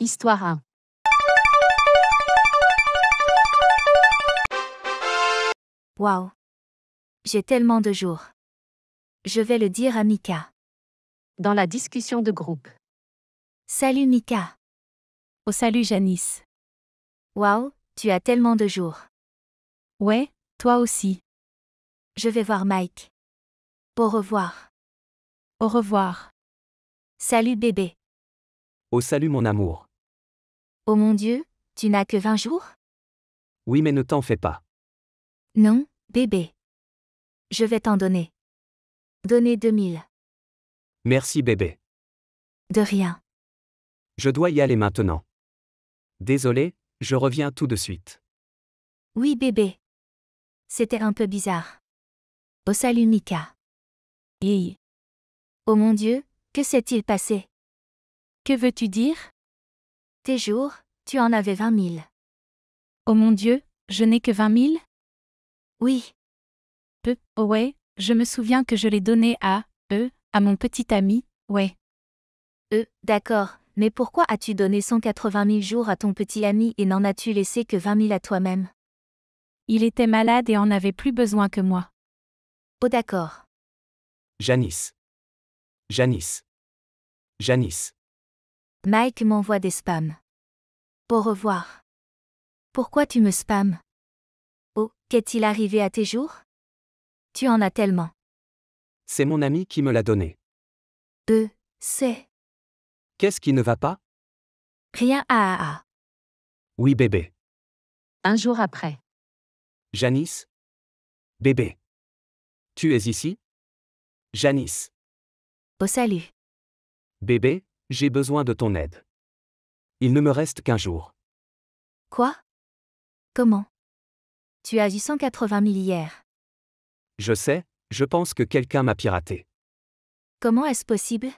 Histoire 1. Wow! J'ai tellement de jours. Je vais le dire à Mika. Dans la discussion de groupe. Salut Mika. Au oh, salut Janice. Wow, tu as tellement de jours. Ouais, toi aussi. Je vais voir Mike. Au revoir. Au revoir. Salut bébé. Au oh, salut mon amour. Oh mon Dieu, tu n'as que 20 jours Oui, mais ne t'en fais pas. Non, bébé. Je vais t'en donner. Donner 2000. Merci, bébé. De rien. Je dois y aller maintenant. Désolé, je reviens tout de suite. Oui, bébé. C'était un peu bizarre. Au oh, salut, Mika. Oh mon Dieu, que s'est-il passé Que veux-tu dire jours, tu en avais vingt mille. Oh mon Dieu, je n'ai que vingt mille Oui. Peu, oh ouais, je me souviens que je l'ai donné à, eux, à mon petit ami, ouais. Euh, d'accord, mais pourquoi as-tu donné 180 mille jours à ton petit ami et n'en as-tu laissé que vingt mille à toi-même Il était malade et en avait plus besoin que moi. Oh d'accord. Janice. Janice. Janice. Mike m'envoie des spams. Au revoir. Pourquoi tu me spams Oh, qu'est-il arrivé à tes jours Tu en as tellement. C'est mon ami qui me l'a donné. Euh, c'est. Qu'est-ce qui ne va pas Rien à ah, ah. Oui bébé. Un jour après. Janice Bébé. Tu es ici Janice. Au oh, salut. Bébé, j'ai besoin de ton aide. Il ne me reste qu'un jour. Quoi Comment Tu as eu 180 000 hier. Je sais, je pense que quelqu'un m'a piraté. Comment est-ce possible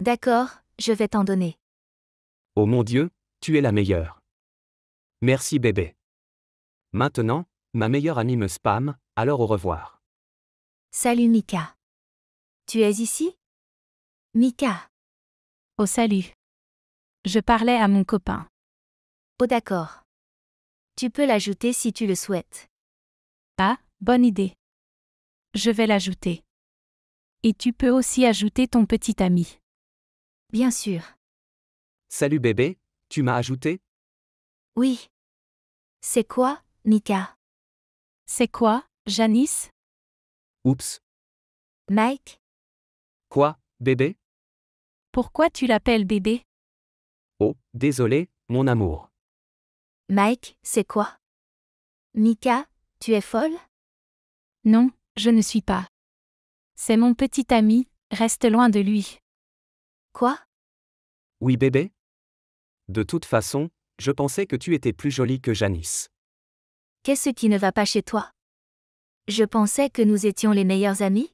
D'accord, je vais t'en donner. Oh mon Dieu, tu es la meilleure. Merci bébé. Maintenant, ma meilleure amie me spam, alors au revoir. Salut Mika. Tu es ici Mika oh, salut. Je parlais à mon copain. Oh d'accord. Tu peux l'ajouter si tu le souhaites. Ah, bonne idée. Je vais l'ajouter. Et tu peux aussi ajouter ton petit ami. Bien sûr. Salut bébé, tu m'as ajouté Oui. C'est quoi, Nika C'est quoi, Janice Oups. Mike Quoi, bébé pourquoi tu l'appelles bébé Oh, désolé, mon amour. Mike, c'est quoi Mika, tu es folle Non, je ne suis pas. C'est mon petit ami, reste loin de lui. Quoi Oui bébé De toute façon, je pensais que tu étais plus jolie que Janice. Qu'est-ce qui ne va pas chez toi Je pensais que nous étions les meilleurs amis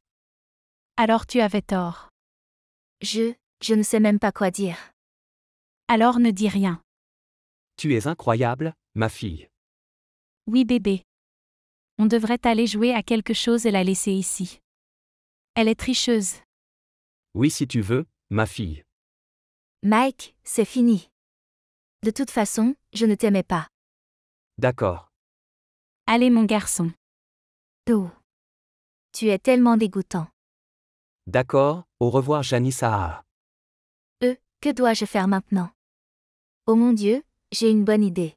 Alors tu avais tort. Je, je ne sais même pas quoi dire. Alors ne dis rien. Tu es incroyable, ma fille. Oui bébé. On devrait aller jouer à quelque chose et la laisser ici. Elle est tricheuse. Oui si tu veux, ma fille. Mike, c'est fini. De toute façon, je ne t'aimais pas. D'accord. Allez mon garçon. Oh. Tu es tellement dégoûtant. D'accord, au revoir Janice que dois-je faire maintenant Oh mon Dieu, j'ai une bonne idée.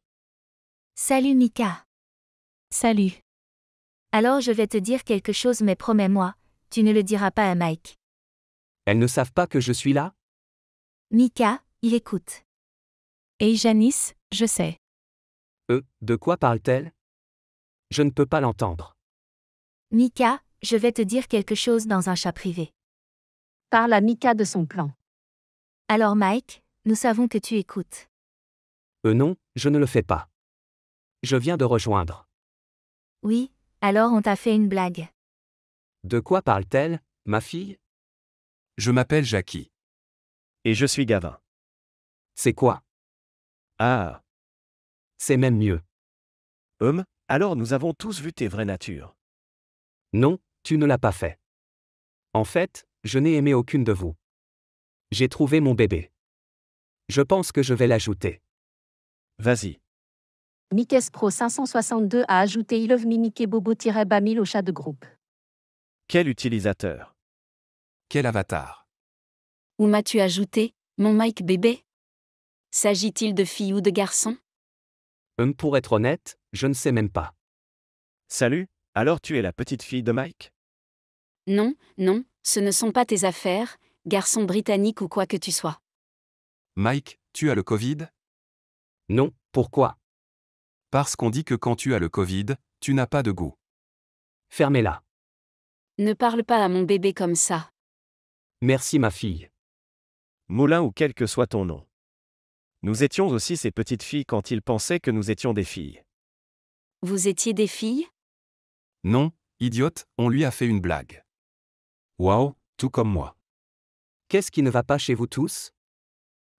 Salut Mika. Salut. Alors je vais te dire quelque chose mais promets-moi, tu ne le diras pas à Mike. Elles ne savent pas que je suis là Mika, il écoute. Et Janice, je sais. Euh, de quoi parle-t-elle Je ne peux pas l'entendre. Mika, je vais te dire quelque chose dans un chat privé. Parle à Mika de son plan. Alors Mike, nous savons que tu écoutes. Euh non, je ne le fais pas. Je viens de rejoindre. Oui, alors on t'a fait une blague. De quoi parle-t-elle, ma fille Je m'appelle Jackie. Et je suis Gavin. C'est quoi Ah, C'est même mieux. hum, alors nous avons tous vu tes vraies natures. Non, tu ne l'as pas fait. En fait, je n'ai aimé aucune de vous. J'ai trouvé mon bébé. Je pense que je vais l'ajouter. Vas-y. Mikes Pro 562 a ajouté I love Mimike bamil au chat de groupe. Quel utilisateur Quel avatar Où m'as-tu ajouté, mon Mike bébé S'agit-il de fille ou de garçon Hum, pour être honnête, je ne sais même pas. Salut, alors tu es la petite fille de Mike Non, non, ce ne sont pas tes affaires, garçon britannique ou quoi que tu sois. Mike, tu as le Covid Non, pourquoi Parce qu'on dit que quand tu as le Covid, tu n'as pas de goût. Fermez-la. Ne parle pas à mon bébé comme ça. Merci ma fille. Moulin ou quel que soit ton nom. Nous étions aussi ces petites filles quand ils pensaient que nous étions des filles. Vous étiez des filles Non, idiote, on lui a fait une blague. Waouh, tout comme moi. Qu'est-ce qui ne va pas chez vous tous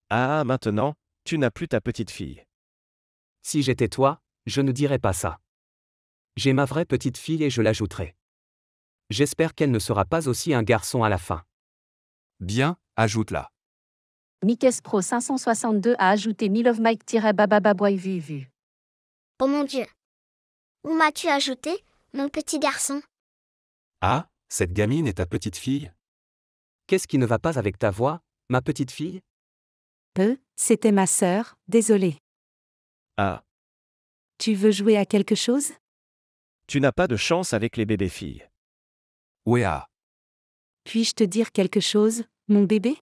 Ah, maintenant, tu n'as plus ta petite fille. Si j'étais toi, je ne dirais pas ça. J'ai ma vraie petite fille et je l'ajouterai. J'espère qu'elle ne sera pas aussi un garçon à la fin. Bien, ajoute-la. Mikes Pro 562 a ajouté Me Love Mike-Babababoy Oh mon Dieu. Où m'as-tu ajouté, mon petit garçon Ah, cette gamine est ta petite fille Qu'est-ce qui ne va pas avec ta voix, ma petite fille Peu, c'était ma sœur, désolée. Ah. Tu veux jouer à quelque chose Tu n'as pas de chance avec les bébés-filles. ah. Puis-je te dire quelque chose, mon bébé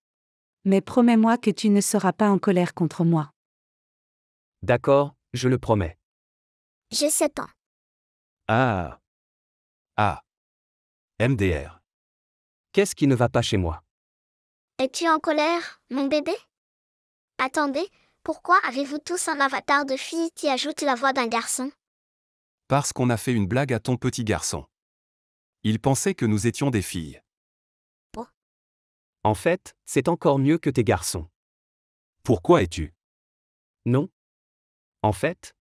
Mais promets-moi que tu ne seras pas en colère contre moi. D'accord, je le promets. J'ai sais ans. Ah. Ah. MDR. Qu'est-ce qui ne va pas chez moi Es-tu en colère, mon bébé Attendez, pourquoi avez-vous tous un avatar de fille qui ajoute la voix d'un garçon Parce qu'on a fait une blague à ton petit garçon. Il pensait que nous étions des filles. Oh. En fait, c'est encore mieux que tes garçons. Pourquoi es-tu Non. En fait,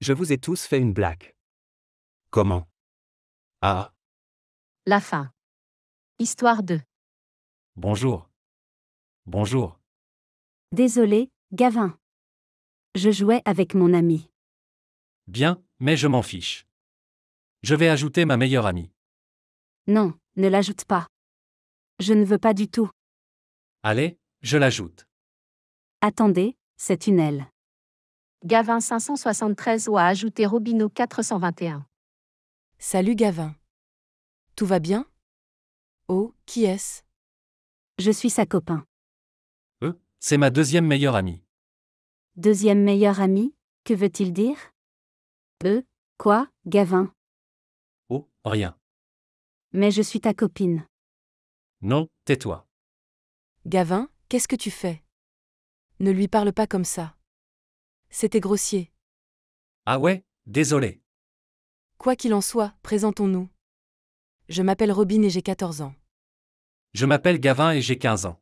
je vous ai tous fait une blague. Comment Ah. La fin. Histoire 2. Bonjour. Bonjour. Désolé, Gavin. Je jouais avec mon ami. Bien, mais je m'en fiche. Je vais ajouter ma meilleure amie. Non, ne l'ajoute pas. Je ne veux pas du tout. Allez, je l'ajoute. Attendez, c'est une aile. Gavin 573 ou a ajouté Robino 421. Salut Gavin. Tout va bien Oh, qui est-ce Je suis sa copain. Euh, c'est ma deuxième meilleure amie. Deuxième meilleure amie Que veut-il dire Euh, quoi, Gavin Oh, rien. Mais je suis ta copine. Non, tais-toi. Gavin, qu'est-ce que tu fais Ne lui parle pas comme ça. C'était grossier. Ah ouais, désolé. Quoi qu'il en soit, présentons-nous. Je m'appelle Robin et j'ai 14 ans. Je m'appelle Gavin et j'ai 15 ans.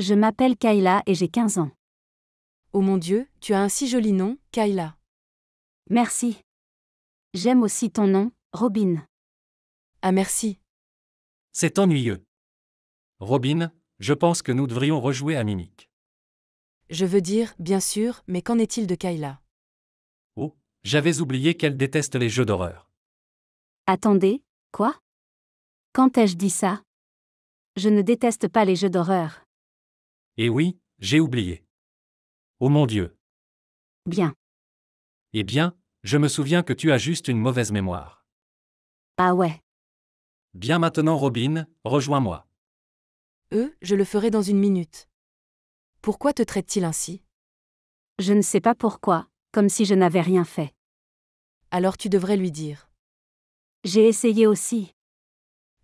Je m'appelle Kayla et j'ai 15 ans. Oh mon Dieu, tu as un si joli nom, Kayla. Merci. J'aime aussi ton nom, Robin. Ah merci. C'est ennuyeux. Robin, je pense que nous devrions rejouer à Mimic. Je veux dire, bien sûr, mais qu'en est-il de Kayla Oh, j'avais oublié qu'elle déteste les jeux d'horreur. Attendez, Quoi Quand ai-je dit ça Je ne déteste pas les jeux d'horreur. Eh oui, j'ai oublié. Oh mon Dieu. Bien. Eh bien, je me souviens que tu as juste une mauvaise mémoire. Ah ouais. Bien maintenant, Robin, rejoins-moi. Eux, je le ferai dans une minute. Pourquoi te traite-t-il ainsi Je ne sais pas pourquoi, comme si je n'avais rien fait. Alors tu devrais lui dire. J'ai essayé aussi.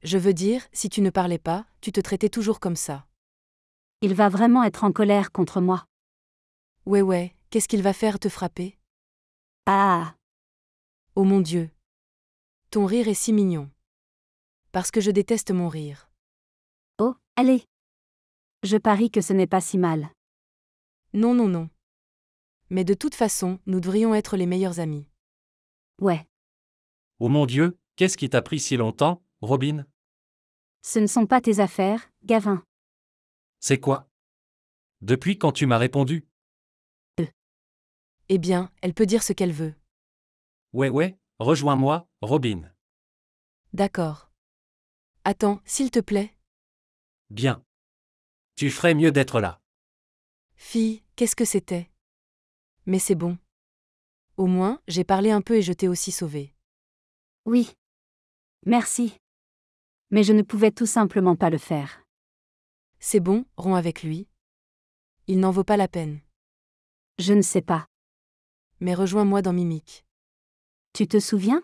Je veux dire, si tu ne parlais pas, tu te traitais toujours comme ça. Il va vraiment être en colère contre moi. Ouais ouais, qu'est-ce qu'il va faire te frapper Ah Oh mon Dieu Ton rire est si mignon. Parce que je déteste mon rire. Oh, allez Je parie que ce n'est pas si mal. Non, non, non. Mais de toute façon, nous devrions être les meilleurs amis. Ouais. Oh mon Dieu, Qu'est-ce qui t'a pris si longtemps, Robin Ce ne sont pas tes affaires, Gavin. C'est quoi Depuis quand tu m'as répondu euh. Eh bien, elle peut dire ce qu'elle veut. Ouais, ouais, rejoins-moi, Robin. D'accord. Attends, s'il te plaît. Bien. Tu ferais mieux d'être là. Fille, qu'est-ce que c'était Mais c'est bon. Au moins, j'ai parlé un peu et je t'ai aussi sauvée. Oui. Merci. Mais je ne pouvais tout simplement pas le faire. C'est bon, romps avec lui. Il n'en vaut pas la peine. Je ne sais pas. Mais rejoins-moi dans Mimique. Tu te souviens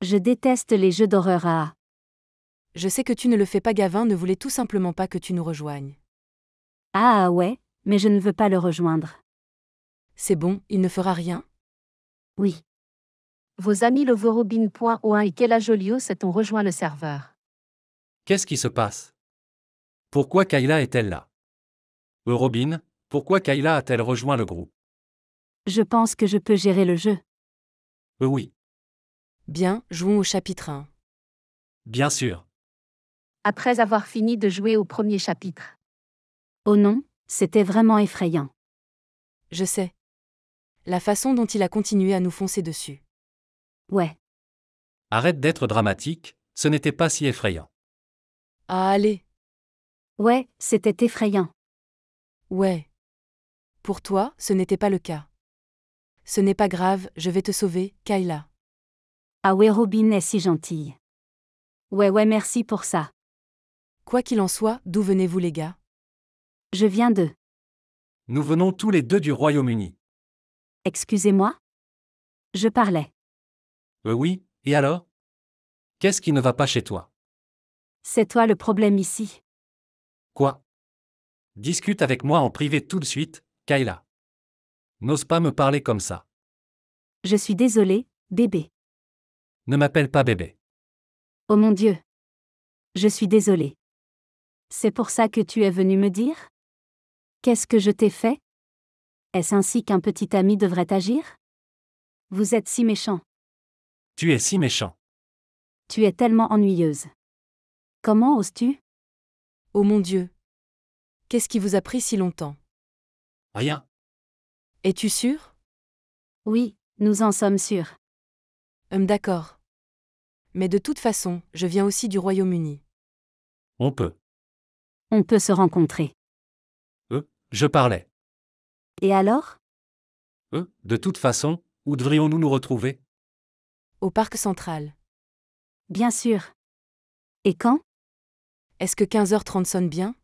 Je déteste les jeux d'horreur à. Je sais que tu ne le fais pas, Gavin ne voulait tout simplement pas que tu nous rejoignes. Ah, ah ouais, mais je ne veux pas le rejoindre. C'est bon, il ne fera rien Oui. Vos amis levorobin.o1 et Kayla Jolios ont rejoint le serveur. Qu'est-ce qui se passe Pourquoi Kayla est-elle là Eurobin, pourquoi Kayla a-t-elle rejoint le groupe Je pense que je peux gérer le jeu. Euh, oui. Bien, jouons au chapitre 1. Bien sûr. Après avoir fini de jouer au premier chapitre. Oh non, c'était vraiment effrayant. Je sais. La façon dont il a continué à nous foncer dessus. Ouais. Arrête d'être dramatique, ce n'était pas si effrayant. Ah, Allez. Ouais, c'était effrayant. Ouais. Pour toi, ce n'était pas le cas. Ce n'est pas grave, je vais te sauver, Kayla. Ah ouais, Robin est si gentille. Ouais, ouais, merci pour ça. Quoi qu'il en soit, d'où venez-vous, les gars Je viens de. Nous venons tous les deux du Royaume-Uni. Excusez-moi Je parlais. Euh, oui, et alors Qu'est-ce qui ne va pas chez toi C'est toi le problème ici. Quoi Discute avec moi en privé tout de suite, Kayla. N'ose pas me parler comme ça. Je suis désolée, bébé. Ne m'appelle pas bébé. Oh mon Dieu. Je suis désolée. C'est pour ça que tu es venu me dire Qu'est-ce que je t'ai fait Est-ce ainsi qu'un petit ami devrait agir Vous êtes si méchant. Tu es si méchant. Tu es tellement ennuyeuse. Comment oses-tu Oh mon Dieu Qu'est-ce qui vous a pris si longtemps Rien. Es-tu sûr Oui, nous en sommes sûrs. Hum, d'accord. Mais de toute façon, je viens aussi du Royaume-Uni. On peut. On peut se rencontrer. Euh, je parlais. Et alors Euh, de toute façon, où devrions-nous nous retrouver au parc central. Bien sûr. Et quand Est-ce que 15h30 sonne bien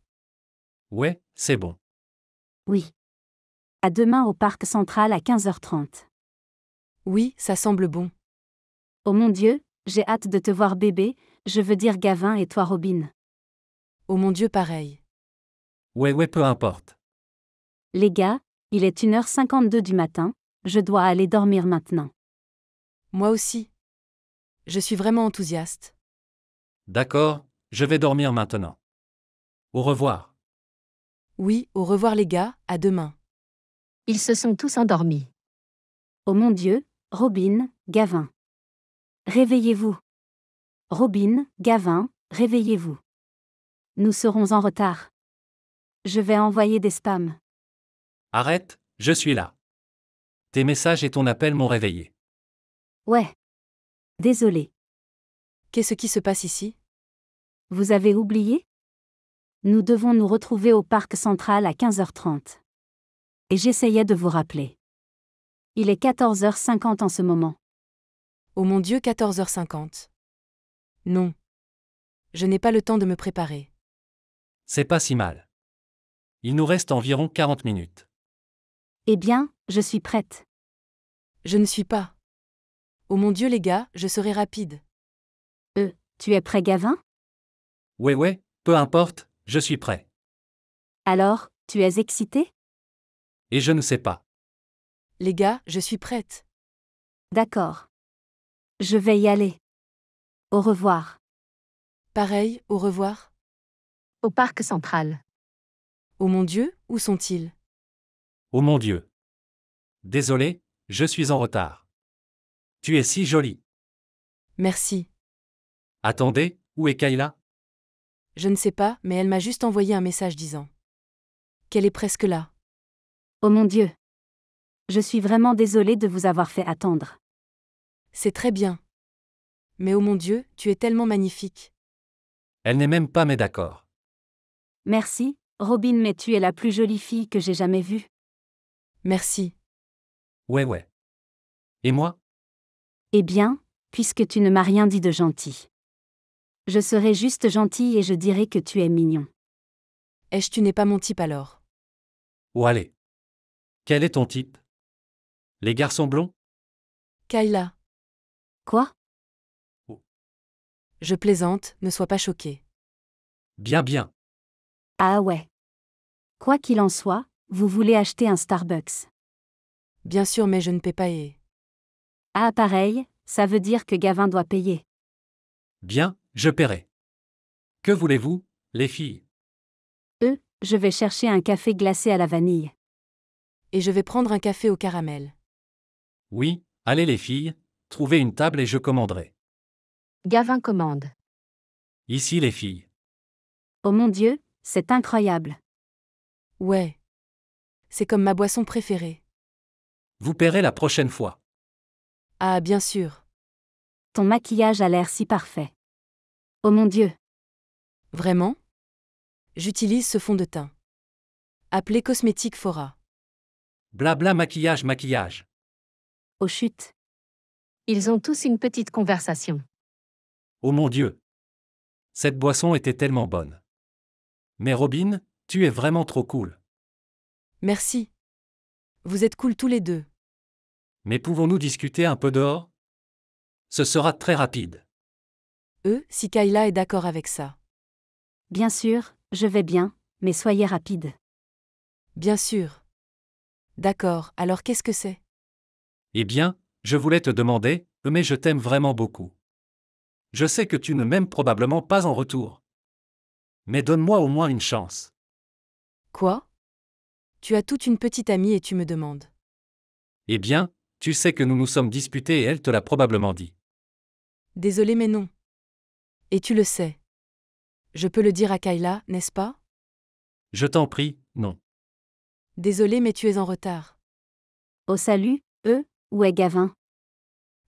Ouais, c'est bon. Oui. À demain au parc central à 15h30. Oui, ça semble bon. Oh mon Dieu, j'ai hâte de te voir bébé, je veux dire Gavin et toi Robin. Oh mon Dieu, pareil. Ouais, ouais, peu importe. Les gars, il est 1h52 du matin, je dois aller dormir maintenant. Moi aussi. Je suis vraiment enthousiaste. D'accord, je vais dormir maintenant. Au revoir. Oui, au revoir les gars, à demain. Ils se sont tous endormis. Oh mon Dieu, Robin, Gavin. Réveillez-vous. Robin, Gavin, réveillez-vous. Nous serons en retard. Je vais envoyer des spams. Arrête, je suis là. Tes messages et ton appel m'ont réveillé. Ouais. Désolé. Qu'est-ce qui se passe ici Vous avez oublié Nous devons nous retrouver au parc central à 15h30. Et j'essayais de vous rappeler. Il est 14h50 en ce moment. Oh mon Dieu, 14h50. Non. Je n'ai pas le temps de me préparer. C'est pas si mal. Il nous reste environ 40 minutes. Eh bien, je suis prête. Je ne suis pas. Oh mon Dieu les gars, je serai rapide. Euh, tu es prêt Gavin Ouais ouais, peu importe, je suis prêt. Alors, tu es excité Et je ne sais pas. Les gars, je suis prête. D'accord. Je vais y aller. Au revoir. Pareil, au revoir. Au parc central. Oh mon Dieu, où sont-ils Oh mon Dieu. Désolé, je suis en retard. Tu es si jolie. Merci. Attendez, où est Kayla Je ne sais pas, mais elle m'a juste envoyé un message disant qu'elle est presque là. Oh mon Dieu. Je suis vraiment désolée de vous avoir fait attendre. C'est très bien. Mais oh mon Dieu, tu es tellement magnifique. Elle n'est même pas mais d'accord. Merci, Robin, mais tu es la plus jolie fille que j'ai jamais vue. Merci. Ouais ouais. Et moi eh bien, puisque tu ne m'as rien dit de gentil. Je serai juste gentille et je dirai que tu es mignon. Est-ce tu n'es pas mon type alors Ou allez. Quel est ton type Les garçons blonds Kayla. Quoi oh. Je plaisante, ne sois pas choqué. Bien, bien. Ah ouais. Quoi qu'il en soit, vous voulez acheter un Starbucks. Bien sûr, mais je ne paie pas et. Ah pareil, ça veut dire que Gavin doit payer. Bien, je paierai. Que voulez-vous, les filles eux je vais chercher un café glacé à la vanille. Et je vais prendre un café au caramel. Oui, allez les filles, trouvez une table et je commanderai. Gavin commande. Ici les filles. Oh mon Dieu, c'est incroyable. Ouais. C'est comme ma boisson préférée. Vous paierez la prochaine fois. Ah bien sûr. Ton maquillage a l'air si parfait. Oh mon Dieu. Vraiment J'utilise ce fond de teint. Appelé cosmétique Fora. Blabla maquillage maquillage. Oh chut. Ils ont tous une petite conversation. Oh mon Dieu. Cette boisson était tellement bonne. Mais Robin, tu es vraiment trop cool. Merci. Vous êtes cool tous les deux. Mais pouvons-nous discuter un peu dehors Ce sera très rapide. Eux, si Kayla est d'accord avec ça. Bien sûr, je vais bien, mais soyez rapide. Bien sûr. D'accord, alors qu'est-ce que c'est Eh bien, je voulais te demander, mais je t'aime vraiment beaucoup. Je sais que tu ne m'aimes probablement pas en retour. Mais donne-moi au moins une chance. Quoi Tu as toute une petite amie et tu me demandes. Eh bien, tu sais que nous nous sommes disputés et elle te l'a probablement dit. Désolé mais non. Et tu le sais. Je peux le dire à Kayla, n'est-ce pas Je t'en prie, non. Désolé mais tu es en retard. Au salut, eux, où est Gavin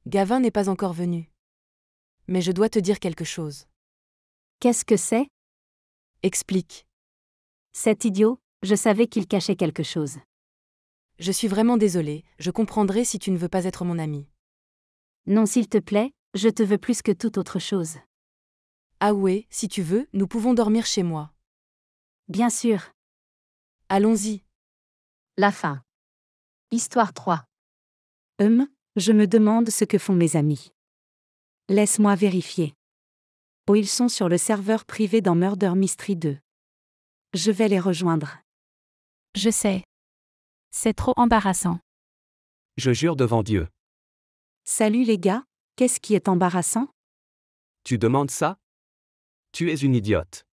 Gavin n'est pas encore venu. Mais je dois te dire quelque chose. Qu'est-ce que c'est Explique. Cet idiot, je savais qu'il cachait quelque chose. Je suis vraiment désolée, je comprendrai si tu ne veux pas être mon ami. Non, s'il te plaît, je te veux plus que toute autre chose. Ah ouais, si tu veux, nous pouvons dormir chez moi. Bien sûr. Allons-y. La fin. Histoire 3. Hum, je me demande ce que font mes amis. Laisse-moi vérifier. Oh, ils sont sur le serveur privé dans Murder Mystery 2. Je vais les rejoindre. Je sais. C'est trop embarrassant. Je jure devant Dieu. Salut les gars, qu'est-ce qui est embarrassant Tu demandes ça Tu es une idiote.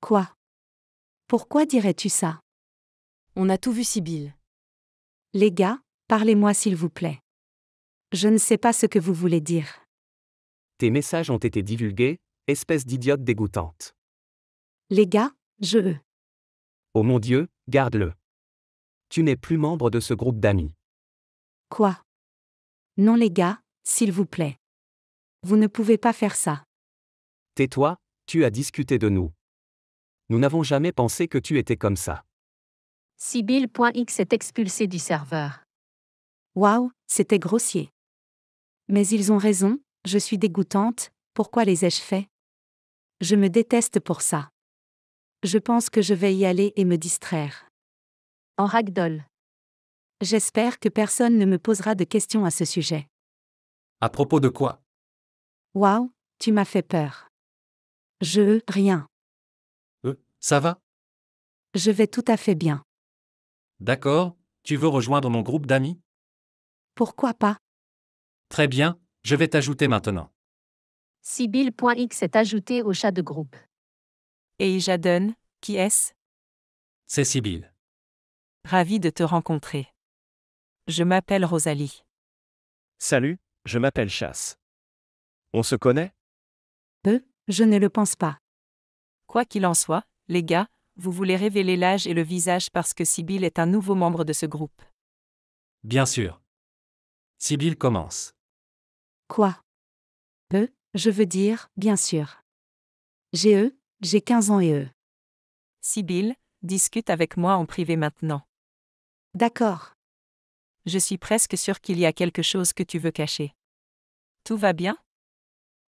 Quoi Pourquoi dirais-tu ça On a tout vu Sibyl. Les gars, parlez-moi s'il vous plaît. Je ne sais pas ce que vous voulez dire. Tes messages ont été divulgués, espèce d'idiote dégoûtante. Les gars, je... Oh mon Dieu, garde-le tu n'es plus membre de ce groupe d'amis. Quoi Non les gars, s'il vous plaît. Vous ne pouvez pas faire ça. Tais-toi, tu as discuté de nous. Nous n'avons jamais pensé que tu étais comme ça. Sibyl.x est expulsé du serveur. Waouh, c'était grossier. Mais ils ont raison, je suis dégoûtante, pourquoi les ai-je fait Je me déteste pour ça. Je pense que je vais y aller et me distraire en ragdoll. J'espère que personne ne me posera de questions à ce sujet. À propos de quoi Waouh, tu m'as fait peur. Je, rien. Euh, ça va Je vais tout à fait bien. D'accord, tu veux rejoindre mon groupe d'amis Pourquoi pas Très bien, je vais t'ajouter maintenant. Sibyl.x est ajouté au chat de groupe. Et Jadon, qui est-ce C'est Sibyl. Ravi de te rencontrer. Je m'appelle Rosalie. Salut, je m'appelle Chasse. On se connaît Peu, je ne le pense pas. Quoi qu'il en soit, les gars, vous voulez révéler l'âge et le visage parce que Sibyl est un nouveau membre de ce groupe. Bien sûr. Sibyl commence. Quoi Peu, je veux dire, bien sûr. J'ai eux, j'ai 15 ans et eux. Sibyl, discute avec moi en privé maintenant. D'accord. Je suis presque sûre qu'il y a quelque chose que tu veux cacher. Tout va bien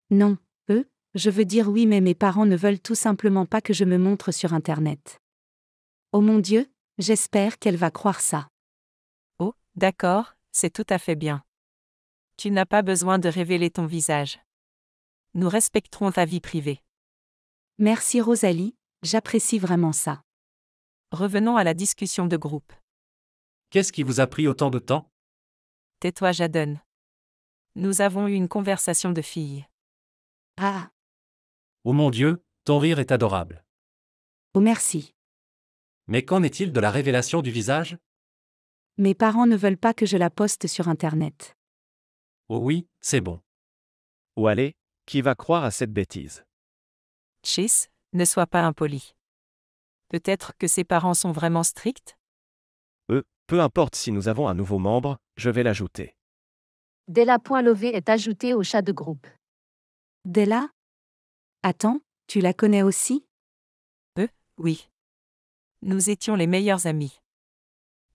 Non, eux, je veux dire oui mais mes parents ne veulent tout simplement pas que je me montre sur Internet. Oh mon Dieu, j'espère qu'elle va croire ça. Oh, d'accord, c'est tout à fait bien. Tu n'as pas besoin de révéler ton visage. Nous respecterons ta vie privée. Merci Rosalie, j'apprécie vraiment ça. Revenons à la discussion de groupe. Qu'est-ce qui vous a pris autant de temps Tais-toi, Jadon. Nous avons eu une conversation de filles. Ah Oh mon Dieu, ton rire est adorable. Oh merci. Mais qu'en est-il de la révélation du visage Mes parents ne veulent pas que je la poste sur Internet. Oh oui, c'est bon. Ou allez, qui va croire à cette bêtise Chis, ne sois pas impoli. Peut-être que ses parents sont vraiment stricts peu importe si nous avons un nouveau membre, je vais l'ajouter. Della est ajoutée au chat de groupe. Della Attends, tu la connais aussi Euh, oui. Nous étions les meilleurs amis.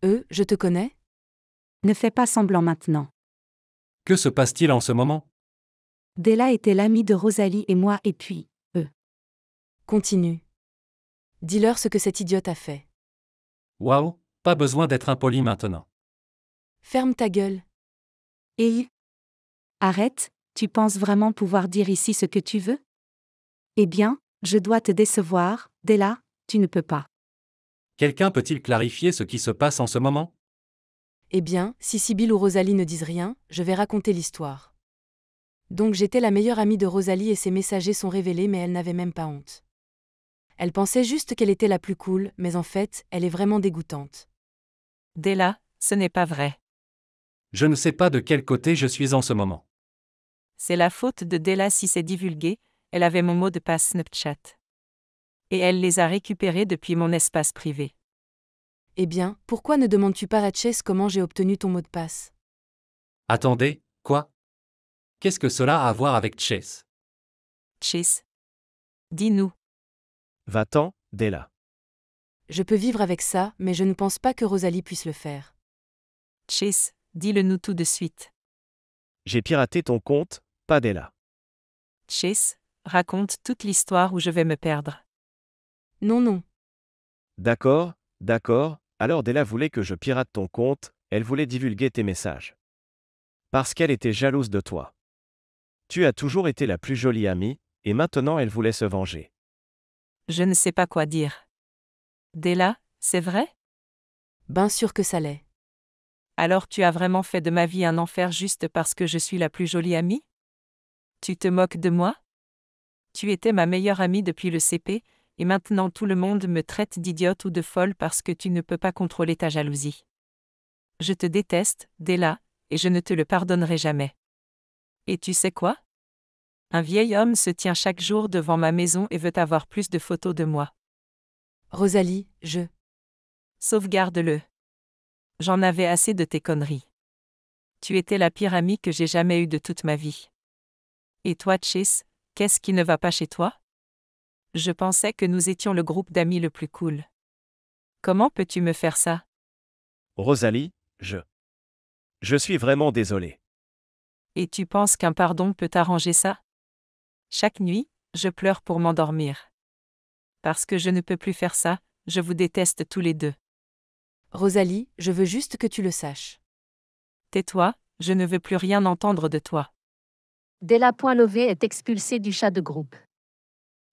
Eux, je te connais Ne fais pas semblant maintenant. Que se passe-t-il en ce moment Della était l'amie de Rosalie et moi et puis, eux. Continue. Dis-leur ce que cet idiote a fait. Waouh pas besoin d'être impoli maintenant. Ferme ta gueule. Et Arrête, tu penses vraiment pouvoir dire ici ce que tu veux Eh bien, je dois te décevoir, dès là, tu ne peux pas. Quelqu'un peut-il clarifier ce qui se passe en ce moment Eh bien, si Sibyl ou Rosalie ne disent rien, je vais raconter l'histoire. Donc j'étais la meilleure amie de Rosalie et ses messagers sont révélés mais elle n'avait même pas honte. Elle pensait juste qu'elle était la plus cool, mais en fait, elle est vraiment dégoûtante. Della, ce n'est pas vrai. Je ne sais pas de quel côté je suis en ce moment. C'est la faute de Della si c'est divulgué, elle avait mon mot de passe Snapchat. Et elle les a récupérés depuis mon espace privé. Eh bien, pourquoi ne demandes-tu pas à Chess comment j'ai obtenu ton mot de passe Attendez, quoi Qu'est-ce que cela a à voir avec Chess Chess, Dis-nous. Va-t'en, Della. Je peux vivre avec ça, mais je ne pense pas que Rosalie puisse le faire. Chase, dis-le-nous tout de suite. J'ai piraté ton compte, pas Della. Chase, raconte toute l'histoire où je vais me perdre. Non, non. D'accord, d'accord, alors Della voulait que je pirate ton compte, elle voulait divulguer tes messages. Parce qu'elle était jalouse de toi. Tu as toujours été la plus jolie amie, et maintenant elle voulait se venger. Je ne sais pas quoi dire. Della, c'est vrai Bien sûr que ça l'est. Alors tu as vraiment fait de ma vie un enfer juste parce que je suis la plus jolie amie Tu te moques de moi Tu étais ma meilleure amie depuis le CP, et maintenant tout le monde me traite d'idiote ou de folle parce que tu ne peux pas contrôler ta jalousie. Je te déteste, Della, et je ne te le pardonnerai jamais. Et tu sais quoi Un vieil homme se tient chaque jour devant ma maison et veut avoir plus de photos de moi. Rosalie, je. Sauvegarde-le. J'en avais assez de tes conneries. Tu étais la pire amie que j'ai jamais eue de toute ma vie. Et toi, Chis, qu'est-ce qui ne va pas chez toi Je pensais que nous étions le groupe d'amis le plus cool. Comment peux-tu me faire ça Rosalie, je. Je suis vraiment désolé. Et tu penses qu'un pardon peut arranger ça Chaque nuit, je pleure pour m'endormir. Parce que je ne peux plus faire ça, je vous déteste tous les deux. Rosalie, je veux juste que tu le saches. Tais-toi, je ne veux plus rien entendre de toi. Della levé est expulsée du chat de groupe.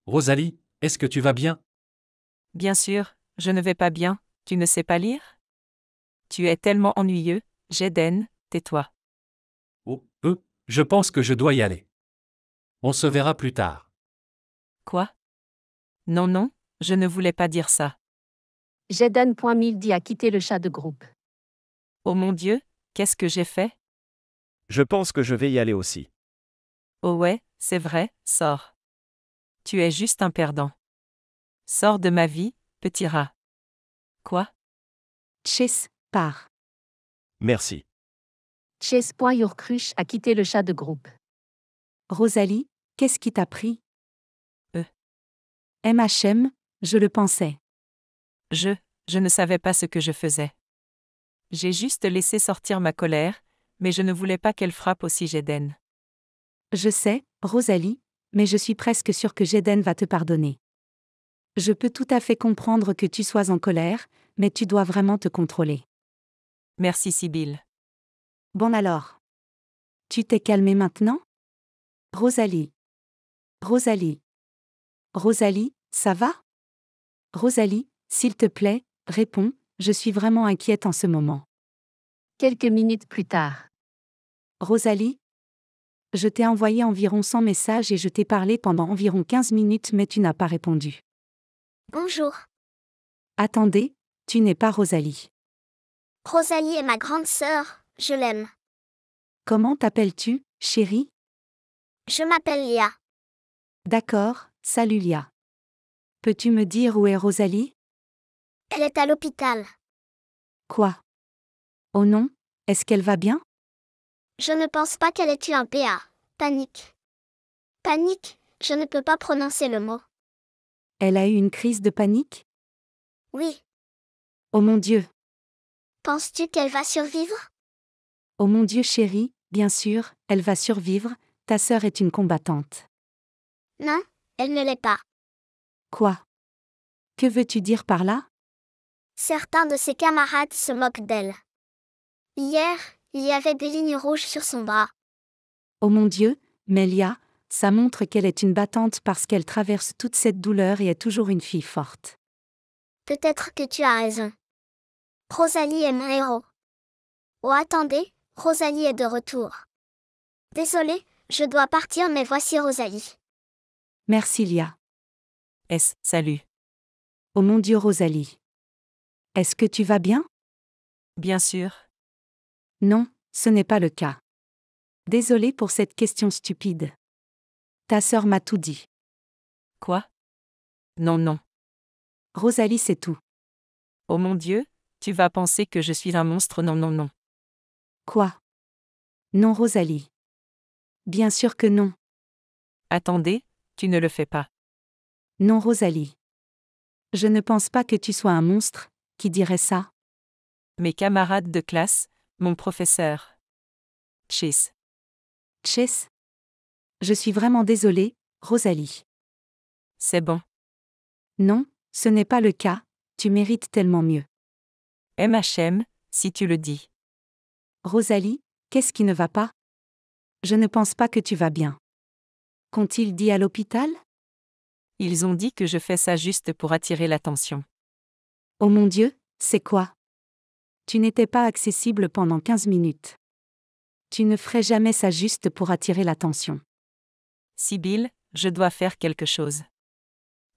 Rosalie, est-ce que tu vas bien Bien sûr, je ne vais pas bien, tu ne sais pas lire Tu es tellement ennuyeux, Jaden, tais-toi. Oh, peu, je pense que je dois y aller. On se verra plus tard. Quoi non, non, je ne voulais pas dire ça. dit a quitté le chat de groupe. Oh mon Dieu, qu'est-ce que j'ai fait Je pense que je vais y aller aussi. Oh ouais, c'est vrai, sors. Tu es juste un perdant. Sors de ma vie, petit rat. Quoi Chess, pars. Merci. Cruche a quitté le chat de groupe. Rosalie, qu'est-ce qui t'a pris MHM, je le pensais. Je, je ne savais pas ce que je faisais. J'ai juste laissé sortir ma colère, mais je ne voulais pas qu'elle frappe aussi Jeden. Je sais, Rosalie, mais je suis presque sûre que Jeden va te pardonner. Je peux tout à fait comprendre que tu sois en colère, mais tu dois vraiment te contrôler. Merci Sibyl. Bon alors. Tu t'es calmée maintenant Rosalie. Rosalie. Rosalie, ça va Rosalie, s'il te plaît, réponds, je suis vraiment inquiète en ce moment. Quelques minutes plus tard. Rosalie Je t'ai envoyé environ 100 messages et je t'ai parlé pendant environ 15 minutes mais tu n'as pas répondu. Bonjour. Attendez, tu n'es pas Rosalie. Rosalie est ma grande sœur, je l'aime. Comment t'appelles-tu, chérie Je m'appelle Lia. D'accord, Salut Lia. Peux-tu me dire où est Rosalie Elle est à l'hôpital. Quoi Oh non, est-ce qu'elle va bien Je ne pense pas qu'elle ait eu un PA. Panique. Panique, je ne peux pas prononcer le mot. Elle a eu une crise de panique Oui. Oh mon Dieu. Penses-tu qu'elle va survivre Oh mon Dieu chérie, bien sûr, elle va survivre, ta sœur est une combattante. Non, elle ne l'est pas. Quoi Que veux-tu dire par là Certains de ses camarades se moquent d'elle. Hier, il y avait des lignes rouges sur son bras. Oh mon Dieu, Melia, ça montre qu'elle est une battante parce qu'elle traverse toute cette douleur et est toujours une fille forte. Peut-être que tu as raison. Rosalie est mon héros. Oh attendez, Rosalie est de retour. Désolée, je dois partir mais voici Rosalie. Merci Lia. S. Salut. Oh mon Dieu Rosalie. Est-ce que tu vas bien Bien sûr. Non, ce n'est pas le cas. Désolée pour cette question stupide. Ta sœur m'a tout dit. Quoi Non, non. Rosalie, c'est tout. Oh mon Dieu, tu vas penser que je suis un monstre, non, non, non. Quoi Non, Rosalie. Bien sûr que non. Attendez, tu ne le fais pas. Non, Rosalie. Je ne pense pas que tu sois un monstre, qui dirait ça. Mes camarades de classe, mon professeur. Chis. Chess ?»« Je suis vraiment désolée, Rosalie. C'est bon. Non, ce n'est pas le cas, tu mérites tellement mieux. MHM, si tu le dis. Rosalie, qu'est-ce qui ne va pas Je ne pense pas que tu vas bien. Qu'ont-ils dit à l'hôpital Ils ont dit que je fais ça juste pour attirer l'attention. Oh mon Dieu, c'est quoi Tu n'étais pas accessible pendant 15 minutes. Tu ne ferais jamais ça juste pour attirer l'attention. Sibyl, je dois faire quelque chose.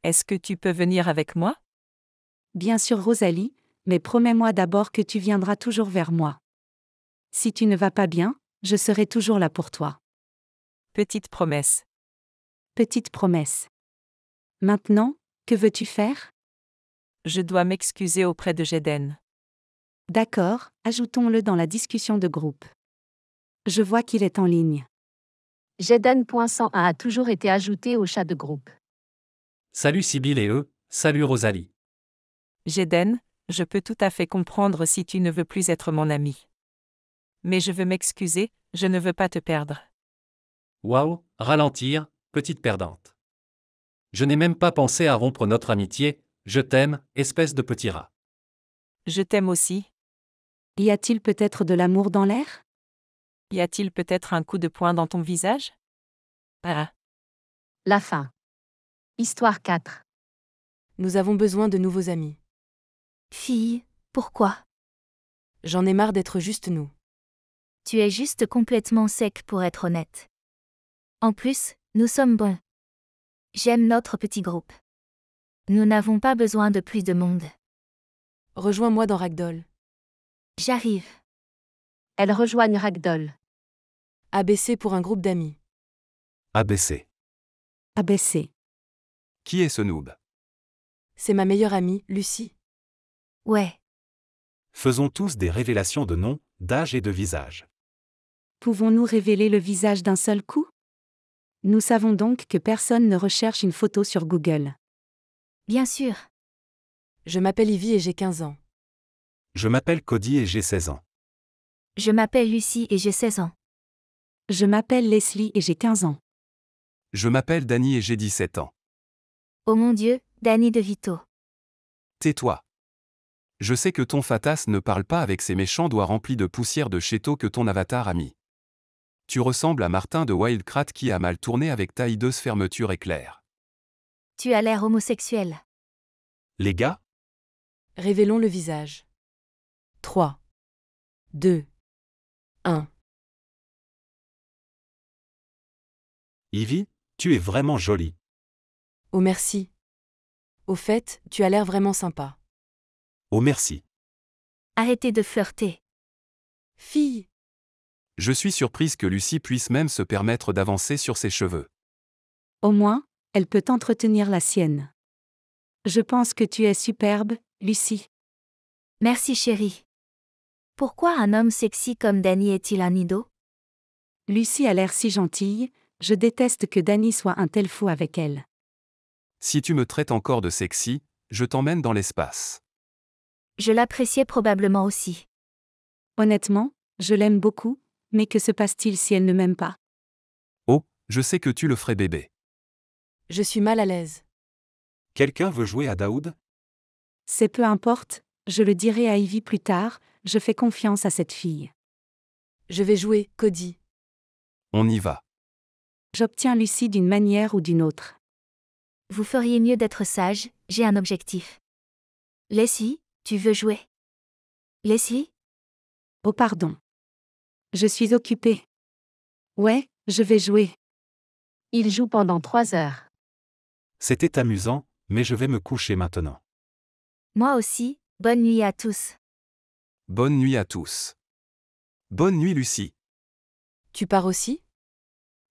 Est-ce que tu peux venir avec moi Bien sûr, Rosalie, mais promets-moi d'abord que tu viendras toujours vers moi. Si tu ne vas pas bien, je serai toujours là pour toi. Petite promesse. Petite promesse. Maintenant, que veux-tu faire Je dois m'excuser auprès de Jeden. D'accord, ajoutons-le dans la discussion de groupe. Je vois qu'il est en ligne. Jeden.101 a toujours été ajouté au chat de groupe. Salut Sibyl et eux, salut Rosalie. Jeden, je peux tout à fait comprendre si tu ne veux plus être mon ami. Mais je veux m'excuser, je ne veux pas te perdre. Waouh, ralentir, petite perdante. Je n'ai même pas pensé à rompre notre amitié, je t'aime, espèce de petit rat. Je t'aime aussi. Y a-t-il peut-être de l'amour dans l'air Y a-t-il peut-être un coup de poing dans ton visage La fin. Histoire 4. Nous avons besoin de nouveaux amis. Fille, pourquoi J'en ai marre d'être juste nous. Tu es juste complètement sec pour être honnête. En plus, nous sommes bons. J'aime notre petit groupe. Nous n'avons pas besoin de plus de monde. Rejoins-moi dans Ragdoll. J'arrive. Elle rejoignent Ragdoll. ABC pour un groupe d'amis. ABC. ABC. Qui est ce noob C'est ma meilleure amie, Lucie. Ouais. Faisons tous des révélations de noms, d'âge et de visage. Pouvons-nous révéler le visage d'un seul coup nous savons donc que personne ne recherche une photo sur Google. Bien sûr. Je m'appelle Ivy et j'ai 15 ans. Je m'appelle Cody et j'ai 16 ans. Je m'appelle Lucie et j'ai 16 ans. Je m'appelle Leslie et j'ai 15 ans. Je m'appelle Danny et j'ai 17 ans. Oh mon Dieu, Danny Vito. Tais-toi. Je sais que ton fatas ne parle pas avec ses méchants doigts remplis de poussière de chéto que ton avatar a mis. Tu ressembles à Martin de Wildcrat qui a mal tourné avec ta hideuse fermeture éclair. Tu as l'air homosexuel. Les gars Révélons le visage. 3, 2, 1. Ivy, tu es vraiment jolie. Oh merci. Au fait, tu as l'air vraiment sympa. Oh merci. Arrêtez de flirter. Fille, je suis surprise que Lucie puisse même se permettre d'avancer sur ses cheveux. Au moins, elle peut entretenir la sienne. Je pense que tu es superbe, Lucie. Merci chérie. Pourquoi un homme sexy comme Danny est-il un ido Lucie a l'air si gentille, je déteste que Danny soit un tel fou avec elle. Si tu me traites encore de sexy, je t'emmène dans l'espace. Je l'appréciais probablement aussi. Honnêtement, je l'aime beaucoup, mais que se passe-t-il si elle ne m'aime pas Oh, je sais que tu le ferais bébé. Je suis mal à l'aise. Quelqu'un veut jouer à Daoud C'est peu importe, je le dirai à Ivy plus tard, je fais confiance à cette fille. Je vais jouer, Cody. On y va. J'obtiens Lucie d'une manière ou d'une autre. Vous feriez mieux d'être sage, j'ai un objectif. Lacey, tu veux jouer Lacey Oh pardon. Je suis occupé. Ouais, je vais jouer. Il joue pendant trois heures. C'était amusant, mais je vais me coucher maintenant. Moi aussi, bonne nuit à tous. Bonne nuit à tous. Bonne nuit Lucie. Tu pars aussi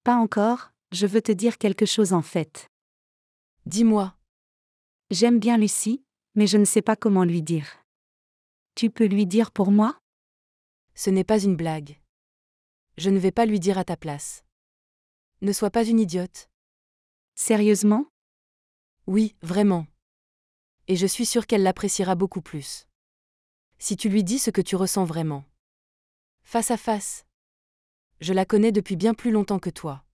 Pas encore, je veux te dire quelque chose en fait. Dis-moi. J'aime bien Lucie, mais je ne sais pas comment lui dire. Tu peux lui dire pour moi Ce n'est pas une blague je ne vais pas lui dire à ta place. Ne sois pas une idiote. Sérieusement Oui, vraiment. Et je suis sûre qu'elle l'appréciera beaucoup plus. Si tu lui dis ce que tu ressens vraiment. Face à face. Je la connais depuis bien plus longtemps que toi.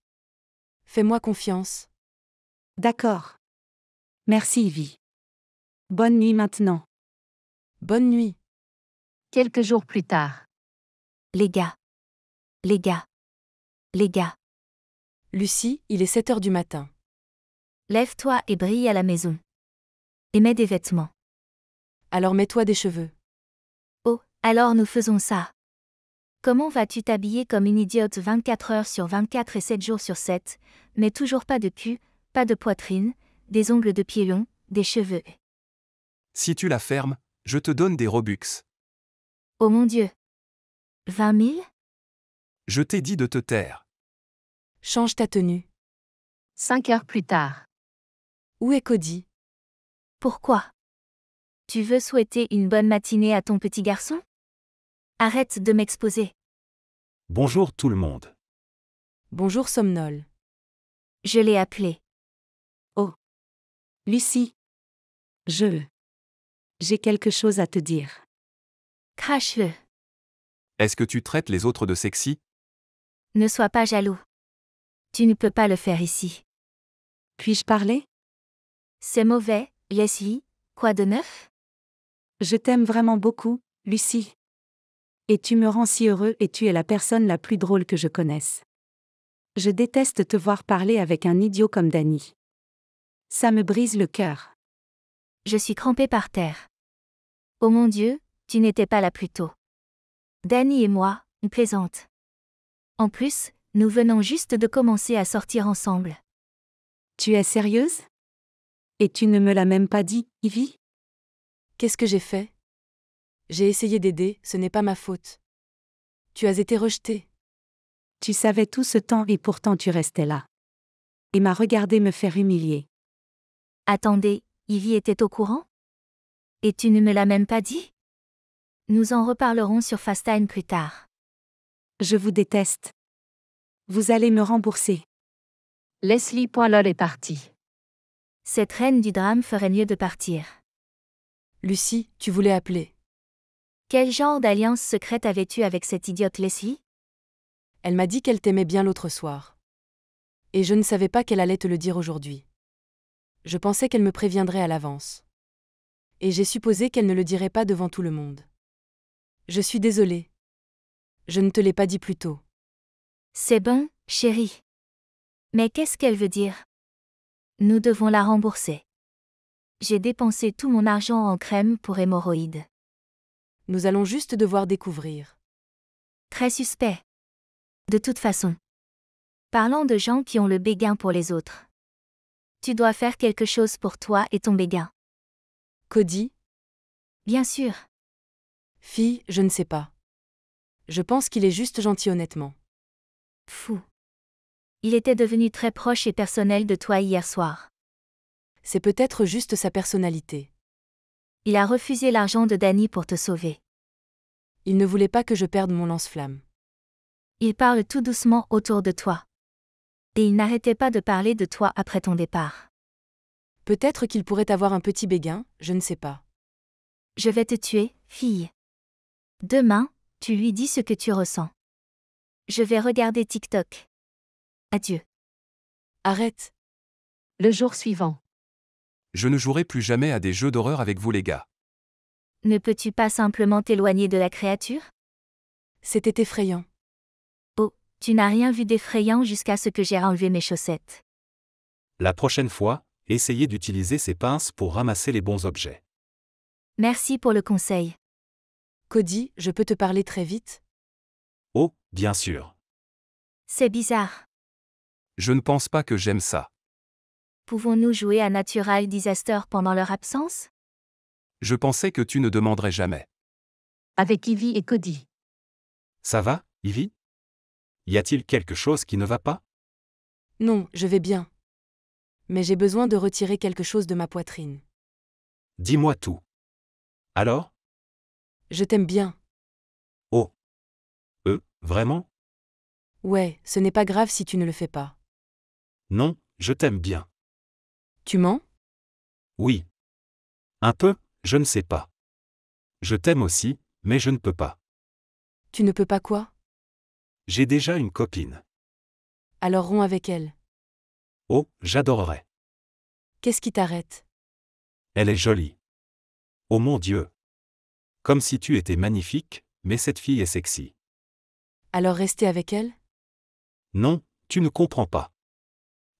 Fais-moi confiance. D'accord. Merci Ivy. Bonne nuit maintenant. Bonne nuit. Quelques jours plus tard. Les gars. Les gars. Les gars. Lucie, il est 7 heures du matin. Lève-toi et brille à la maison. Et mets des vêtements. Alors mets-toi des cheveux. Oh, alors nous faisons ça. Comment vas-tu t'habiller comme une idiote 24 heures sur 24 et 7 jours sur 7, mais toujours pas de cul, pas de poitrine, des ongles de pied longs, des cheveux Si tu la fermes, je te donne des robux. Oh mon Dieu. 20 000 je t'ai dit de te taire. Change ta tenue. Cinq heures plus tard. Où est Cody Pourquoi Tu veux souhaiter une bonne matinée à ton petit garçon Arrête de m'exposer. Bonjour tout le monde. Bonjour Somnol. Je l'ai appelé. Oh. Lucie. Je. J'ai quelque chose à te dire. Crache-le. Est-ce que tu traites les autres de sexy ne sois pas jaloux. Tu ne peux pas le faire ici. Puis-je parler C'est mauvais, Leslie. Quoi de neuf Je t'aime vraiment beaucoup, Lucie. Et tu me rends si heureux et tu es la personne la plus drôle que je connaisse. Je déteste te voir parler avec un idiot comme Danny. Ça me brise le cœur. Je suis crampée par terre. Oh mon Dieu, tu n'étais pas là plus tôt. Danny et moi, on plaisante. En plus, nous venons juste de commencer à sortir ensemble. Tu es sérieuse Et tu ne me l'as même pas dit, Ivy Qu'est-ce que j'ai fait J'ai essayé d'aider, ce n'est pas ma faute. Tu as été rejetée. Tu savais tout ce temps et pourtant tu restais là. Et m'a regardé me faire humilier. Attendez, Ivy était au courant Et tu ne me l'as même pas dit Nous en reparlerons sur FaceTime plus tard. Je vous déteste. Vous allez me rembourser. Leslie Poilol est partie. Cette reine du drame ferait mieux de partir. Lucie, tu voulais appeler. Quel genre d'alliance secrète avais-tu avec cette idiote Leslie Elle m'a dit qu'elle t'aimait bien l'autre soir. Et je ne savais pas qu'elle allait te le dire aujourd'hui. Je pensais qu'elle me préviendrait à l'avance. Et j'ai supposé qu'elle ne le dirait pas devant tout le monde. Je suis désolée, je ne te l'ai pas dit plus tôt. C'est bon, chérie. Mais qu'est-ce qu'elle veut dire Nous devons la rembourser. J'ai dépensé tout mon argent en crème pour hémorroïdes. Nous allons juste devoir découvrir. Très suspect. De toute façon. Parlons de gens qui ont le béguin pour les autres. Tu dois faire quelque chose pour toi et ton béguin. Cody Bien sûr. Fille, je ne sais pas. Je pense qu'il est juste gentil honnêtement. Fou. Il était devenu très proche et personnel de toi hier soir. C'est peut-être juste sa personnalité. Il a refusé l'argent de Danny pour te sauver. Il ne voulait pas que je perde mon lance-flamme. Il parle tout doucement autour de toi. Et il n'arrêtait pas de parler de toi après ton départ. Peut-être qu'il pourrait avoir un petit béguin, je ne sais pas. Je vais te tuer, fille. Demain, tu lui dis ce que tu ressens. Je vais regarder TikTok. Adieu. Arrête. Le jour suivant. Je ne jouerai plus jamais à des jeux d'horreur avec vous les gars. Ne peux-tu pas simplement t'éloigner de la créature C'était effrayant. Oh, tu n'as rien vu d'effrayant jusqu'à ce que j'aie enlevé mes chaussettes. La prochaine fois, essayez d'utiliser ces pinces pour ramasser les bons objets. Merci pour le conseil. Cody, je peux te parler très vite Oh, bien sûr. C'est bizarre. Je ne pense pas que j'aime ça. Pouvons-nous jouer à Natural Disaster pendant leur absence Je pensais que tu ne demanderais jamais. Avec Ivy et Cody. Ça va, Ivy Y a-t-il quelque chose qui ne va pas Non, je vais bien. Mais j'ai besoin de retirer quelque chose de ma poitrine. Dis-moi tout. Alors je t'aime bien. Oh. Euh, vraiment Ouais, ce n'est pas grave si tu ne le fais pas. Non, je t'aime bien. Tu mens Oui. Un peu, je ne sais pas. Je t'aime aussi, mais je ne peux pas. Tu ne peux pas quoi J'ai déjà une copine. Alors romps avec elle. Oh, j'adorerais. Qu'est-ce qui t'arrête Elle est jolie. Oh mon Dieu. Comme si tu étais magnifique, mais cette fille est sexy. Alors rester avec elle Non, tu ne comprends pas.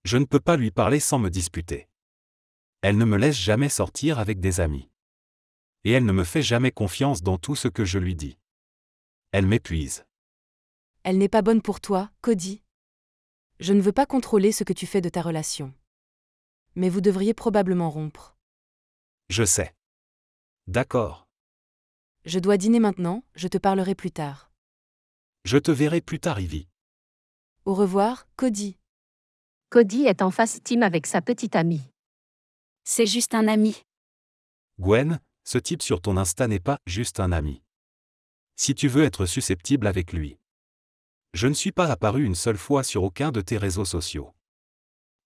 Je ne peux pas lui parler sans me disputer. Elle ne me laisse jamais sortir avec des amis. Et elle ne me fait jamais confiance dans tout ce que je lui dis. Elle m'épuise. Elle n'est pas bonne pour toi, Cody. Je ne veux pas contrôler ce que tu fais de ta relation. Mais vous devriez probablement rompre. Je sais. D'accord. Je dois dîner maintenant, je te parlerai plus tard. Je te verrai plus tard, Ivy. Au revoir, Cody. Cody est en face team avec sa petite amie. C'est juste un ami. Gwen, ce type sur ton Insta n'est pas juste un ami. Si tu veux être susceptible avec lui. Je ne suis pas apparu une seule fois sur aucun de tes réseaux sociaux.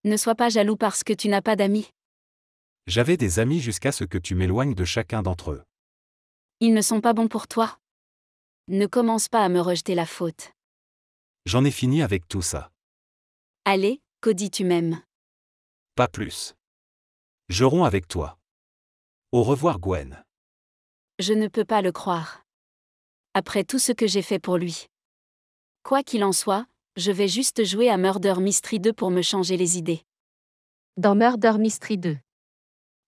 Ne sois pas jaloux parce que tu n'as pas d'amis. J'avais des amis jusqu'à ce que tu m'éloignes de chacun d'entre eux. Ils ne sont pas bons pour toi. Ne commence pas à me rejeter la faute. J'en ai fini avec tout ça. Allez, Cody, tu m'aimes. Pas plus. Je romps avec toi. Au revoir, Gwen. Je ne peux pas le croire. Après tout ce que j'ai fait pour lui. Quoi qu'il en soit, je vais juste jouer à Murder Mystery 2 pour me changer les idées. Dans Murder Mystery 2.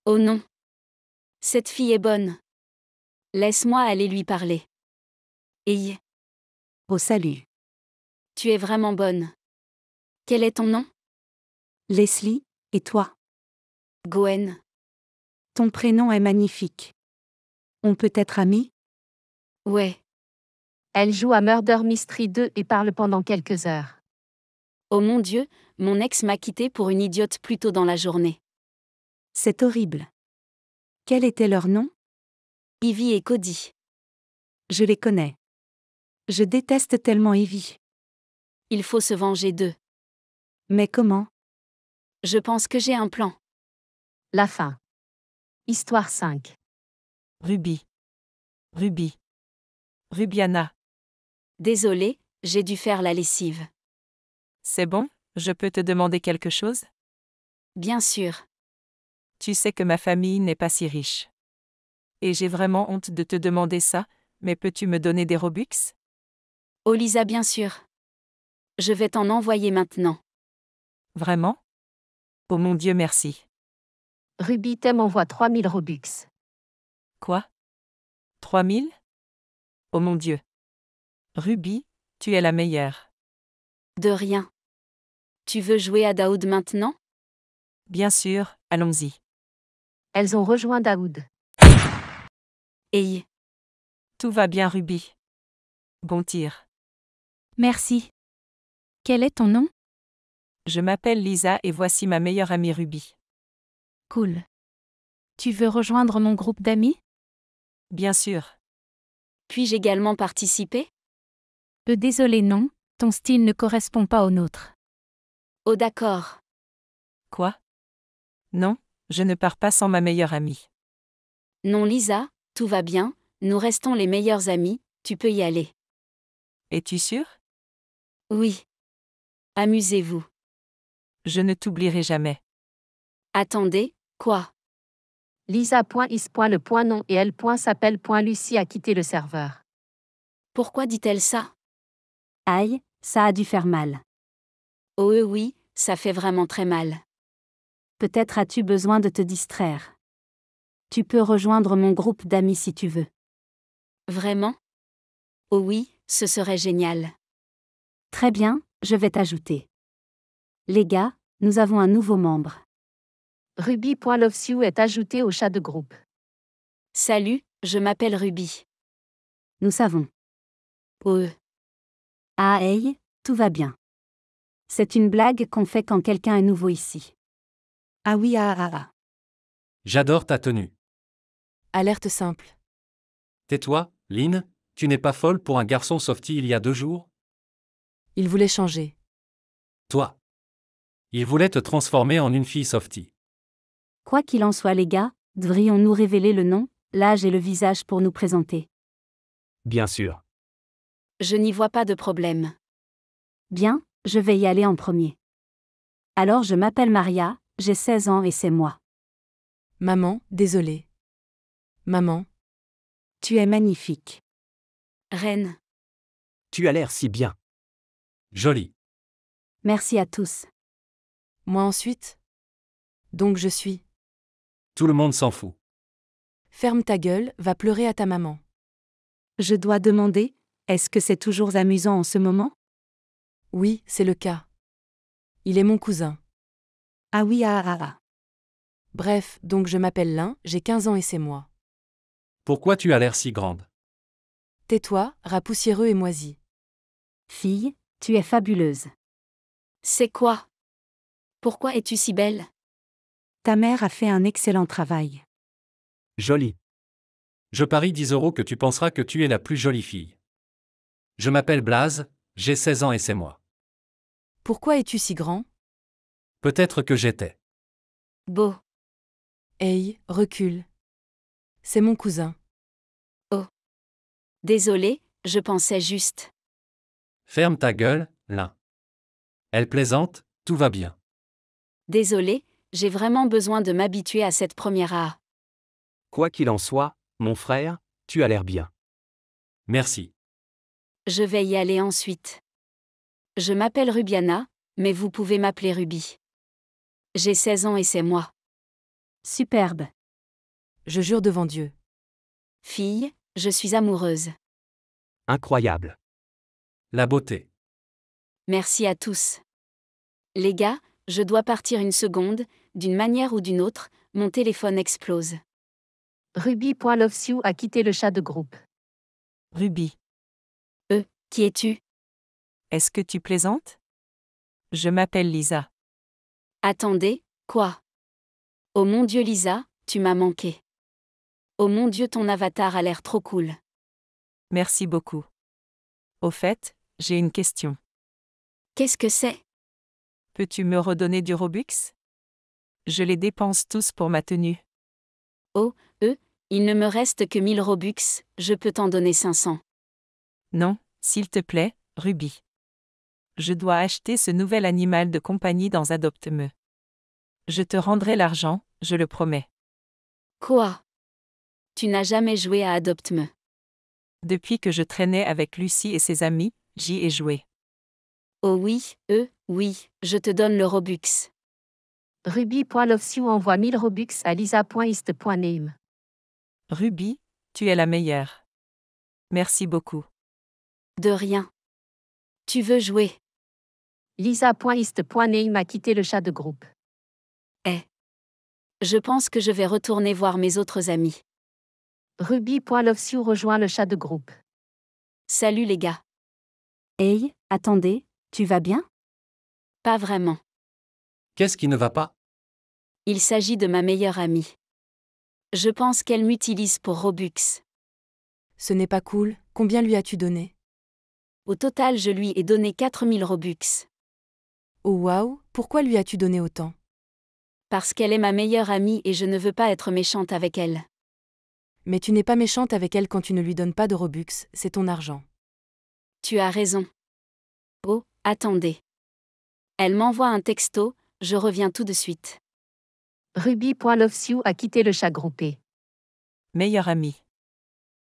Oh non. Cette fille est bonne. Laisse-moi aller lui parler. Hey. Au salut. Tu es vraiment bonne. Quel est ton nom Leslie, et toi Gwen. Ton prénom est magnifique. On peut être amis Ouais. Elle joue à Murder Mystery 2 et parle pendant quelques heures. Oh mon Dieu, mon ex m'a quitté pour une idiote plus tôt dans la journée. C'est horrible. Quel était leur nom Ivy et Cody. Je les connais. Je déteste tellement Ivy. Il faut se venger d'eux. Mais comment Je pense que j'ai un plan. La fin. Histoire 5. Ruby. Ruby. Rubiana. Désolée, j'ai dû faire la lessive. C'est bon, je peux te demander quelque chose Bien sûr. Tu sais que ma famille n'est pas si riche et j'ai vraiment honte de te demander ça, mais peux-tu me donner des Robux Olisa, oh, bien sûr. Je vais t'en envoyer maintenant. Vraiment Oh mon Dieu, merci. Ruby t'aimes envoie 3000 Robux. Quoi 3000 Oh mon Dieu. Ruby, tu es la meilleure. De rien. Tu veux jouer à Daoud maintenant Bien sûr, allons-y. Elles ont rejoint Daoud. Tout va bien, Ruby. Bon tir. Merci. Quel est ton nom Je m'appelle Lisa et voici ma meilleure amie Ruby. Cool. Tu veux rejoindre mon groupe d'amis Bien sûr. Puis-je également participer Peu désolé, non, ton style ne correspond pas au nôtre. Oh d'accord. Quoi Non, je ne pars pas sans ma meilleure amie. Non, Lisa, tout va bien, nous restons les meilleurs amis, tu peux y aller. Es-tu sûr Oui. Amusez-vous. Je ne t'oublierai jamais. Attendez, quoi Lisa.is.le.non et elle. s'appelle. Lucie a quitté le serveur. Pourquoi dit-elle ça Aïe, ça a dû faire mal. Oh oui, ça fait vraiment très mal. Peut-être as-tu besoin de te distraire. Tu peux rejoindre mon groupe d'amis si tu veux. Vraiment Oh oui, ce serait génial. Très bien, je vais t'ajouter. Les gars, nous avons un nouveau membre. Ruby est ajouté au chat de groupe. Salut, je m'appelle Ruby. Nous savons. Oh. Ah hey, tout va bien. C'est une blague qu'on fait quand quelqu'un est nouveau ici. Ah oui, ah ah ah. J'adore ta tenue. Alerte simple. Tais-toi, Lynn, tu n'es pas folle pour un garçon softie il y a deux jours Il voulait changer. Toi. Il voulait te transformer en une fille softie. Quoi qu'il en soit, les gars, devrions-nous révéler le nom, l'âge et le visage pour nous présenter Bien sûr. Je n'y vois pas de problème. Bien, je vais y aller en premier. Alors je m'appelle Maria, j'ai 16 ans et c'est moi. Maman, désolée. Maman. Tu es magnifique. Reine. Tu as l'air si bien. Jolie. Merci à tous. Moi ensuite Donc je suis. Tout le monde s'en fout. Ferme ta gueule, va pleurer à ta maman. Je dois demander, est-ce que c'est toujours amusant en ce moment Oui, c'est le cas. Il est mon cousin. Ah oui, ah ah ah. Bref, donc je m'appelle Lin, j'ai 15 ans et c'est moi. Pourquoi tu as l'air si grande Tais-toi, rapoussiéreux et moisi. Fille, tu es fabuleuse. C'est quoi Pourquoi es-tu si belle Ta mère a fait un excellent travail. Jolie. Je parie 10 euros que tu penseras que tu es la plus jolie fille. Je m'appelle Blaze, j'ai 16 ans et c'est moi. Pourquoi es-tu si grand Peut-être que j'étais. Beau. Hey, recule. C'est mon cousin. Oh. Désolé, je pensais juste. Ferme ta gueule, là. Elle plaisante, tout va bien. Désolé, j'ai vraiment besoin de m'habituer à cette première A. Quoi qu'il en soit, mon frère, tu as l'air bien. Merci. Je vais y aller ensuite. Je m'appelle Rubiana, mais vous pouvez m'appeler Ruby. J'ai 16 ans et c'est moi. Superbe je jure devant Dieu. Fille, je suis amoureuse. Incroyable. La beauté. Merci à tous. Les gars, je dois partir une seconde, d'une manière ou d'une autre, mon téléphone explose. Ruby Ruby.lovesu a quitté le chat de groupe. Ruby. Euh, qui es-tu Est-ce que tu plaisantes Je m'appelle Lisa. Attendez, quoi Oh mon Dieu Lisa, tu m'as manqué. Oh mon Dieu, ton avatar a l'air trop cool. Merci beaucoup. Au fait, j'ai une question. Qu'est-ce que c'est Peux-tu me redonner du Robux Je les dépense tous pour ma tenue. Oh, eux, il ne me reste que 1000 Robux, je peux t'en donner 500. Non, s'il te plaît, Ruby. Je dois acheter ce nouvel animal de compagnie dans Adopte-me. Je te rendrai l'argent, je le promets. Quoi tu n'as jamais joué à Adopt me Depuis que je traînais avec Lucie et ses amis, j'y ai joué. Oh oui, eux, oui, je te donne le Robux. Ruby. envoie 1000 Robux à lisa.ist.name. Ruby, tu es la meilleure. Merci beaucoup. De rien. Tu veux jouer Lisa.ist.name a quitté le chat de groupe. Eh. Je pense que je vais retourner voir mes autres amis. Ruby rejoint le chat de groupe. Salut les gars. Hey, attendez, tu vas bien Pas vraiment. Qu'est-ce qui ne va pas Il s'agit de ma meilleure amie. Je pense qu'elle m'utilise pour Robux. Ce n'est pas cool, combien lui as-tu donné Au total, je lui ai donné 4000 Robux. Oh waouh, pourquoi lui as-tu donné autant Parce qu'elle est ma meilleure amie et je ne veux pas être méchante avec elle mais tu n'es pas méchante avec elle quand tu ne lui donnes pas de Robux, c'est ton argent. Tu as raison. Oh, attendez. Elle m'envoie un texto, je reviens tout de suite. Ruby a quitté le chat groupé. Meilleur ami.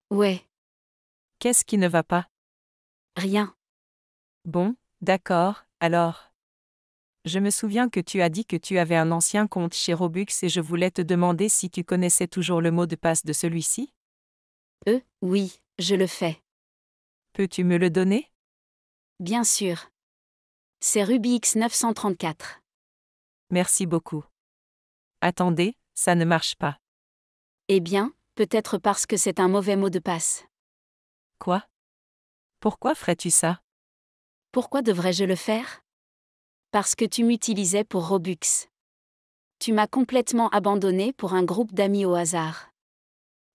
Ouais. Qu'est-ce qui ne va pas Rien. Bon, d'accord, alors. Je me souviens que tu as dit que tu avais un ancien compte chez Robux et je voulais te demander si tu connaissais toujours le mot de passe de celui-ci Euh, oui, je le fais. Peux-tu me le donner Bien sûr. C'est Rubix 934. Merci beaucoup. Attendez, ça ne marche pas. Eh bien, peut-être parce que c'est un mauvais mot de passe. Quoi Pourquoi ferais-tu ça Pourquoi devrais-je le faire parce que tu m'utilisais pour Robux. Tu m'as complètement abandonné pour un groupe d'amis au hasard.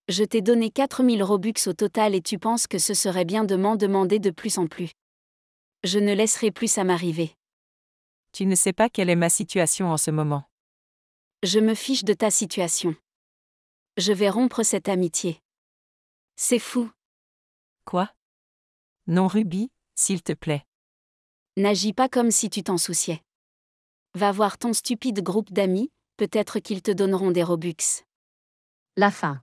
Je t'ai donné 4000 Robux au total et tu penses que ce serait bien de m'en demander de plus en plus. Je ne laisserai plus ça m'arriver. Tu ne sais pas quelle est ma situation en ce moment. Je me fiche de ta situation. Je vais rompre cette amitié. C'est fou. Quoi Non Ruby, s'il te plaît. N'agis pas comme si tu t'en souciais. Va voir ton stupide groupe d'amis, peut-être qu'ils te donneront des robux. La fin.